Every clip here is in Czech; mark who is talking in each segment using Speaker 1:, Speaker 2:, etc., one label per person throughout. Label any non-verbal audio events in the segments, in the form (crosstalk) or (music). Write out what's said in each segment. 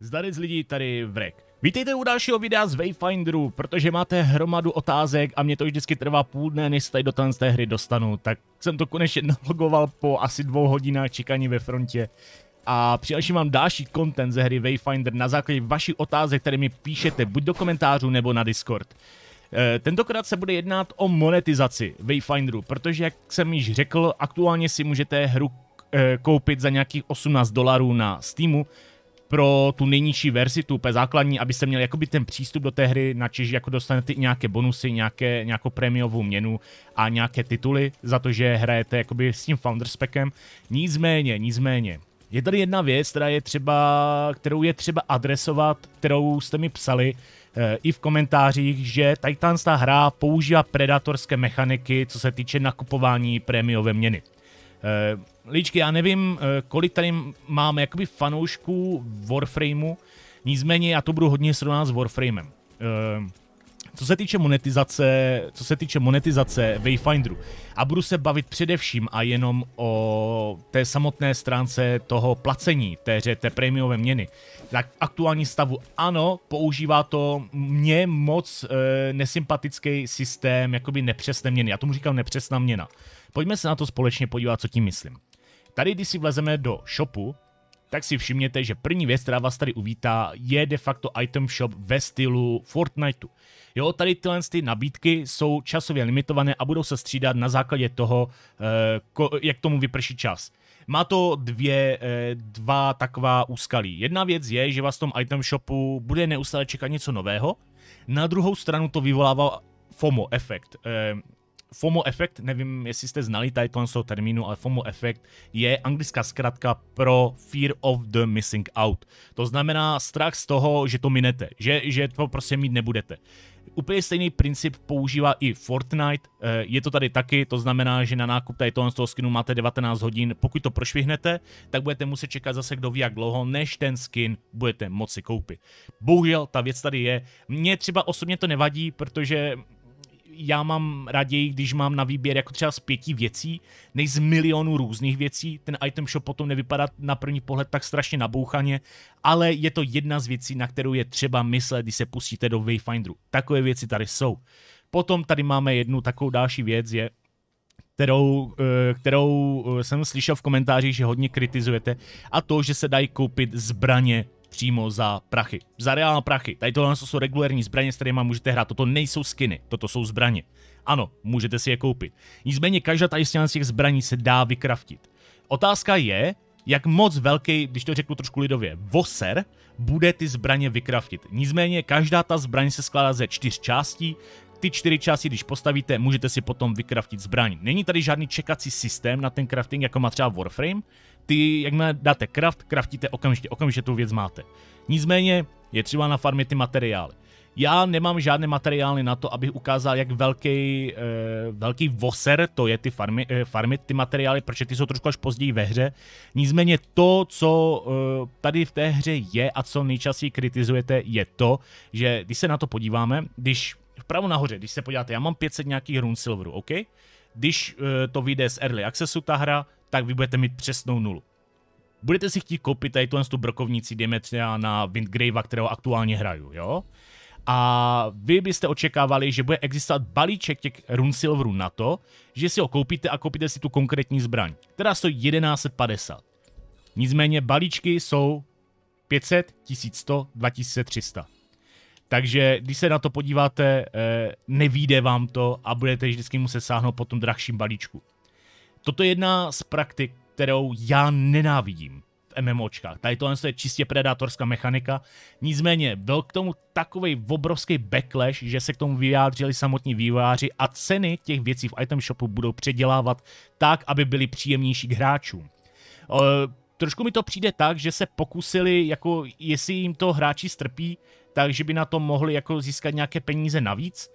Speaker 1: Zdarec lidí tady Vrek. Vítejte u dalšího videa z Wayfinderu, protože máte hromadu otázek a mě to vždycky trvá půl dne, než tady do té hry dostanu, tak jsem to konečně (laughs) nalogoval po asi dvou hodinách čekání ve frontě. A přináším vám další content ze hry Wayfinder na základě vašich otázek, které mi píšete buď do komentářů nebo na Discord. Eh, tentokrát se bude jednat o monetizaci Wayfinderu, protože jak jsem již řekl, aktuálně si můžete hru eh, koupit za nějakých 18 dolarů na Steamu, pro tu nejnižší verzi, tu úplně základní, abyste měli jakoby ten přístup do té hry, na čiž jako dostanete i nějaké bonusy, nějaké, nějakou prémiovou měnu a nějaké tituly za to, že hrajete jakoby s tím Founders Packem. Nicméně, nicméně, je tady jedna věc, která je třeba, kterou je třeba adresovat, kterou jste mi psali e, i v komentářích, že Titans ta hra používá predatorské mechaniky, co se týče nakupování prémiové měny. E, Líčky, já nevím, eh, kolik tady mám jakoby fanoušků Warframeu, nicméně já to budu hodně srovnat s Warframem. Eh, co se týče monetizace, co se týče monetizace Wayfinderu, a budu se bavit především a jenom o té samotné stránce toho placení, té, té prémiové měny, tak v aktuální stavu ano, používá to mě moc e, nesympatický systém, jakoby nepřesné měny. Já tomu říkám nepřesná měna. Pojďme se na to společně podívat, co tím myslím. Tady, když si vlezeme do shopu, tak si všimněte, že první věc, která vás tady uvítá, je de facto item shop ve stylu Fortniteu. Jo, tady tyhle ty nabídky jsou časově limitované a budou se střídat na základě toho, eh, jak tomu vyprší čas. Má to dvě, eh, dva taková úskalí. Jedna věc je, že vás v tom item shopu bude neustále čekat něco nového, na druhou stranu to vyvolává FOMO efekt. Eh, FOMO efekt, nevím, jestli jste znali tady toho termínu, ale FOMO efekt je anglická zkratka pro Fear of the Missing Out. To znamená strach z toho, že to minete, že, že to prostě mít nebudete. Úplně stejný princip používá i Fortnite, eh, je to tady taky, to znamená, že na nákup tady toho, toho skinu máte 19 hodin, pokud to prošvihnete, tak budete muset čekat zase kdo ví jak dlouho, než ten skin budete moci koupit. Bohužel ta věc tady je, mně třeba osobně to nevadí, protože já mám raději, když mám na výběr jako třeba z pěti věcí, než z milionu různých věcí. Ten item shop potom nevypadá na první pohled tak strašně nabouchaně, ale je to jedna z věcí, na kterou je třeba myslet, když se pustíte do Wayfinderu. Takové věci tady jsou. Potom tady máme jednu takovou další věc, je kterou, eh, kterou eh, jsem slyšel v komentářích, že hodně kritizujete, a to, že se dají koupit zbraně přímo za prachy. Za reálné prachy. Tady tohle jsou regulární zbraně, s kterými můžete hrát. Toto nejsou skiny, toto jsou zbraně. Ano, můžete si je koupit. Nicméně každá tady z těch zbraní se dá vykraftit. Otázka je, jak moc velký, když to řeknu trošku lidově, voser bude ty zbraně vykraftit. Nicméně každá ta zbraň se skládá ze čtyř částí, ty čtyři části, když postavíte, můžete si potom vykraftit zbraň. Není tady žádný čekací systém na ten crafting, jako má třeba Warframe. Ty, jakmile dáte craft, craftíte okamžitě, okamžitě tu věc máte. Nicméně je třeba na farmě ty materiály. Já nemám žádné materiály na to, abych ukázal, jak velký, eh, velký voser to je ty farmy, eh, farmy, ty materiály, protože ty jsou trošku až později ve hře. Nicméně to, co eh, tady v té hře je a co nejčastěji kritizujete, je to, že když se na to podíváme, když vpravo nahoře, když se podíváte, já mám 500 nějakých run silveru, OK? Když uh, to vyjde z early accessu ta hra, tak vy budete mít přesnou nulu. Budete si chtít koupit tady tuhle tu brokovnici, dejme třeba na Windgrave, kterého aktuálně hraju, jo? A vy byste očekávali, že bude existovat balíček těch run silverů na to, že si ho koupíte a koupíte si tu konkrétní zbraň, která stojí 1150. Nicméně balíčky jsou 500, 1100, 2300. Takže když se na to podíváte, eh, nevíde vám to a budete vždycky muset sáhnout po tom drahším balíčku. Toto je jedna z praktik, kterou já nenávidím v MMOčkách. Tady tohle je čistě predátorská mechanika. Nicméně byl k tomu takový obrovský backlash, že se k tomu vyjádřili samotní vývojáři a ceny těch věcí v item shopu budou předělávat tak, aby byly příjemnější k hráčům. Eh, trošku mi to přijde tak, že se pokusili, jako jestli jim to hráči strpí, takže by na tom mohli jako získat nějaké peníze navíc.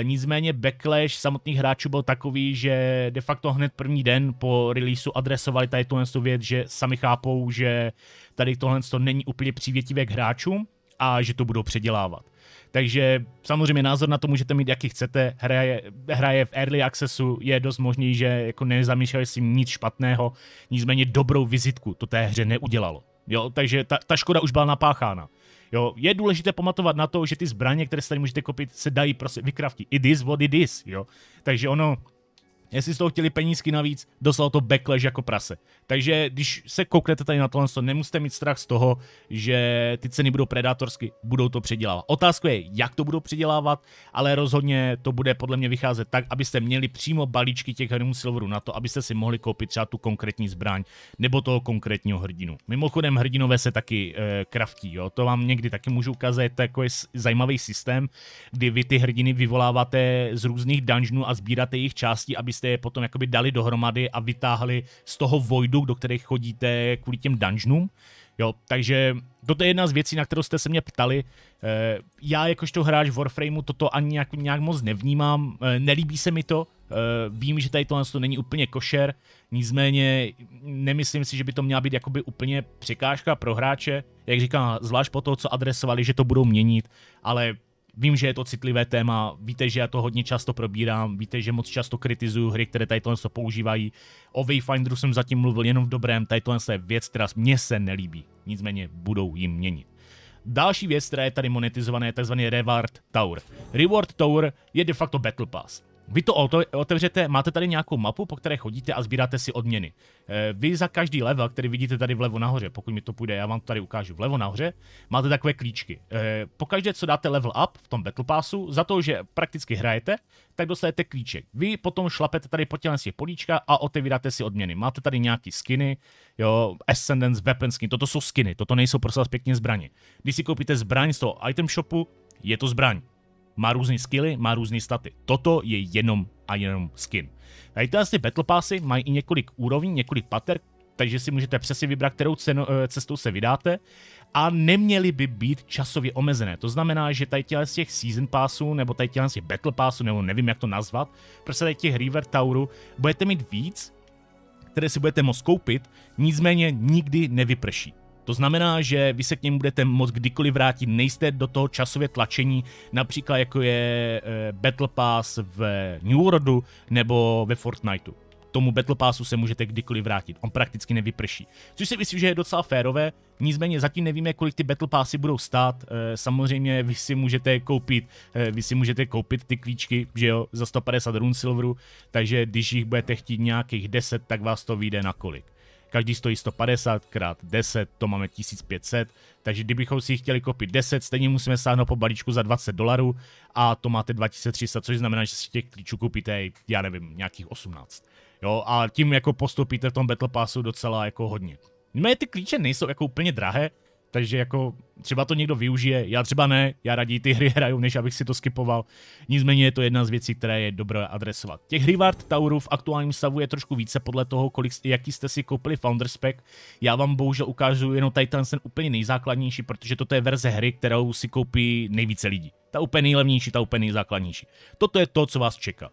Speaker 1: E, nicméně backlash samotných hráčů byl takový, že de facto hned první den po releaseu adresovali tady tuhle věc, že sami chápou, že tady tohle to není úplně přívětivé k hráčům a že to budou předělávat. Takže samozřejmě názor na to můžete mít, jaký chcete. Hra je, hra je v early accessu, je dost možný, že jako nezamýšleli si nic špatného, nicméně dobrou vizitku to té hře neudělalo. Jo, takže ta, ta škoda už byla napáchána. Jo, je důležité pamatovat na to, že ty zbraně, které se tady můžete koupit, se dají prostě vykraftit. It is what it is, jo. Takže ono, Jestli z toho chtěli penízky navíc, dostalo to backlash jako prase. Takže když se kouknete tady na tohle, nemusíte mít strach z toho, že ty ceny budou predátorsky, budou to předělávat. Otázka je, jak to budou předělávat, ale rozhodně to bude podle mě vycházet tak, abyste měli přímo balíčky těch hrnů silveru na to, abyste si mohli koupit třeba tu konkrétní zbraň nebo toho konkrétního hrdinu. Mimochodem, hrdinové se taky e, kraftí, jo? to vám někdy taky můžu ukázat, takový zajímavý systém, kdy vy ty hrdiny vyvoláváte z různých dungeonů a sbíráte jejich části, abyste jste je potom jakoby dali dohromady a vytáhli z toho voidu, do kterých chodíte kvůli těm dungeonům. Jo, takže toto je jedna z věcí, na kterou jste se mě ptali. Eh, já jakožto hráč Warframeu toto ani nějak, nějak moc nevnímám, eh, nelíbí se mi to, eh, vím, že tady tohle to není úplně košer, nicméně nemyslím si, že by to měla být jakoby úplně překážka pro hráče, jak říkám, zvlášť po toho, co adresovali, že to budou měnit, ale Vím, že je to citlivé téma, víte, že já to hodně často probírám, víte, že moc často kritizuju hry, které tady tohle používají. O Wayfinderu jsem zatím mluvil jenom v dobrém, tady tohle je věc, která mně se nelíbí, nicméně budou jim měnit. Další věc, která je tady monetizovaná, je tzv. Reward Tower. Reward Tower je de facto Battle Pass. Vy to otevřete, máte tady nějakou mapu, po které chodíte a sbíráte si odměny. Eh, vy za každý level, který vidíte tady vlevo nahoře, pokud mi to půjde, já vám to tady ukážu, vlevo nahoře, máte takové klíčky. Eh, pokaždé, co dáte level up v tom Battle Passu, za to, že prakticky hrajete, tak dostanete klíček. Vy potom šlapete tady po svých políčka a otevíráte si odměny. Máte tady nějaký skiny, jo, Ascendance, Weapon skin, toto jsou skiny, toto nejsou prostě pěkně zbraně. Když si koupíte zbraň z toho item shopu, je to zbraň. Má různé skilly, má různé staty. Toto je jenom a jenom skin. Tady tyhle ty battle passy mají i několik úrovní, několik pater, takže si můžete přesně vybrat, kterou cenu, eh, cestou se vydáte a neměly by být časově omezené. To znamená, že tady těle z těch season passů, nebo tady těle z těch battle passů, nebo nevím, jak to nazvat, prostě tady těch river tauru, budete mít víc, které si budete moct koupit, nicméně nikdy nevyprší. To znamená, že vy se k němu budete moc kdykoliv vrátit, nejste do toho časově tlačení, například jako je eh, Battle Pass v New Worldu nebo ve Fortniteu tomu Battle Passu se můžete kdykoliv vrátit. On prakticky nevyprší. Což si myslím, že je docela férové. Nicméně zatím nevíme, kolik ty Battle Passy budou stát. Eh, samozřejmě vy si můžete koupit, eh, vy si můžete koupit ty klíčky, že jo, za 150 run silveru, takže když jich budete chtít nějakých 10, tak vás to vyjde na kolik každý stojí 150 krát 10, to máme 1500, takže kdybychom si chtěli koupit 10, stejně musíme sáhnout po balíčku za 20 dolarů a to máte 2300, což znamená, že si těch klíčů koupíte, já nevím, nějakých 18. Jo, a tím jako postupíte v tom Battle Passu docela jako hodně. Nicméně ty klíče nejsou jako úplně drahé, takže jako třeba to někdo využije, já třeba ne, já raději ty hry (laughs) hraju, než abych si to skipoval. Nicméně je to jedna z věcí, které je dobré adresovat. Těch reward taurů v aktuálním stavu je trošku více podle toho, kolik, jaký jste si koupili Founders Pack. Já vám bohužel ukážu jenom tady ten úplně nejzákladnější, protože toto je verze hry, kterou si koupí nejvíce lidí. Ta úplně nejlevnější, ta úplně nejzákladnější. Toto je to, co vás čeká.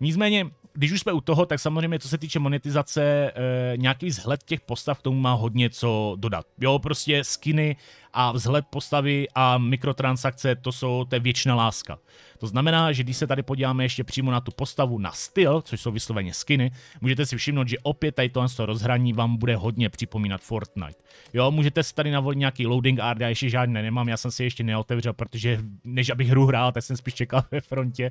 Speaker 1: Nicméně když už jsme u toho, tak samozřejmě, co se týče monetizace, e, nějaký vzhled těch postav k tomu má hodně co dodat. Jo, prostě skiny a vzhled postavy a mikrotransakce, to jsou, to je věčná láska. To znamená, že když se tady podíváme ještě přímo na tu postavu, na styl, což jsou vysloveně skiny, můžete si všimnout, že opět tady tohle rozhraní vám bude hodně připomínat Fortnite. Jo, můžete si tady navolit nějaký loading art, já ještě žádné nemám, já jsem si ještě neotevřel, protože než abych hru hrál, tak jsem spíš čekal (laughs) ve frontě.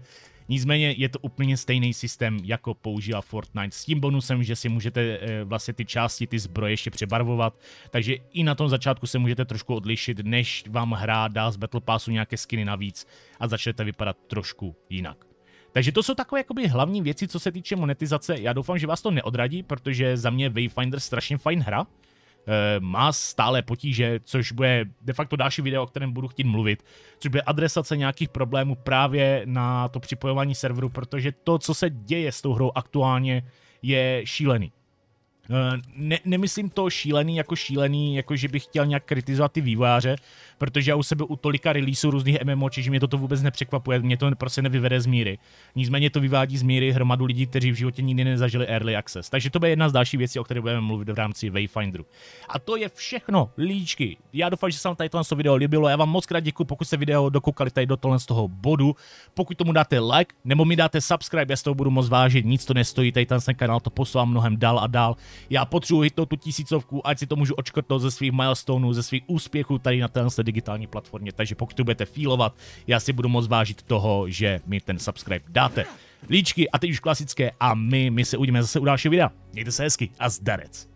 Speaker 1: Nicméně je to úplně stejný systém, jako používá Fortnite, s tím bonusem, že si můžete eh, vlastně ty části, ty zbroje ještě přebarvovat, takže i na tom začátku se můžete trošku odlišit odlišit, než vám hra dá z Battle Passu nějaké skiny navíc a začnete vypadat trošku jinak. Takže to jsou takové jakoby hlavní věci, co se týče monetizace. Já doufám, že vás to neodradí, protože za mě Wayfinder strašně fajn hra. E, má stále potíže, což bude de facto další video, o kterém budu chtít mluvit, což bude adresace nějakých problémů právě na to připojování serveru, protože to, co se děje s tou hrou aktuálně, je šílený. Eh, ne, nemyslím to šílený jako šílený, jako že bych chtěl nějak kritizovat ty vývojáře, protože já u sebe u tolika releaseů různých MMO, že mě toto vůbec nepřekvapuje, mě to prostě nevyvede z míry. Nicméně to vyvádí z míry hromadu lidí, kteří v životě nikdy nezažili Early Access. Takže to bude jedna z dalších věcí, o které budeme mluvit v rámci Wayfinderu. A to je všechno, líčky. Já doufám, že se vám tady tohle video líbilo. Já vám moc krát děkuji, pokud se video dokoukali tady do tohle z toho bodu. Pokud tomu dáte like nebo mi dáte subscribe, já z toho budu moc vážit, nic to nestojí, tady ten kanál to posouvá mnohem dál a dál já potřebuji hitnout tu tisícovku, ať si to můžu očkrtnout ze svých milestoneů, ze svých úspěchů tady na téhle digitální platformě. Takže pokud to budete fílovat, já si budu moc vážit toho, že mi ten subscribe dáte. Líčky a teď už klasické a my, my se uvidíme zase u dalšího videa. Mějte se hezky a zdarec.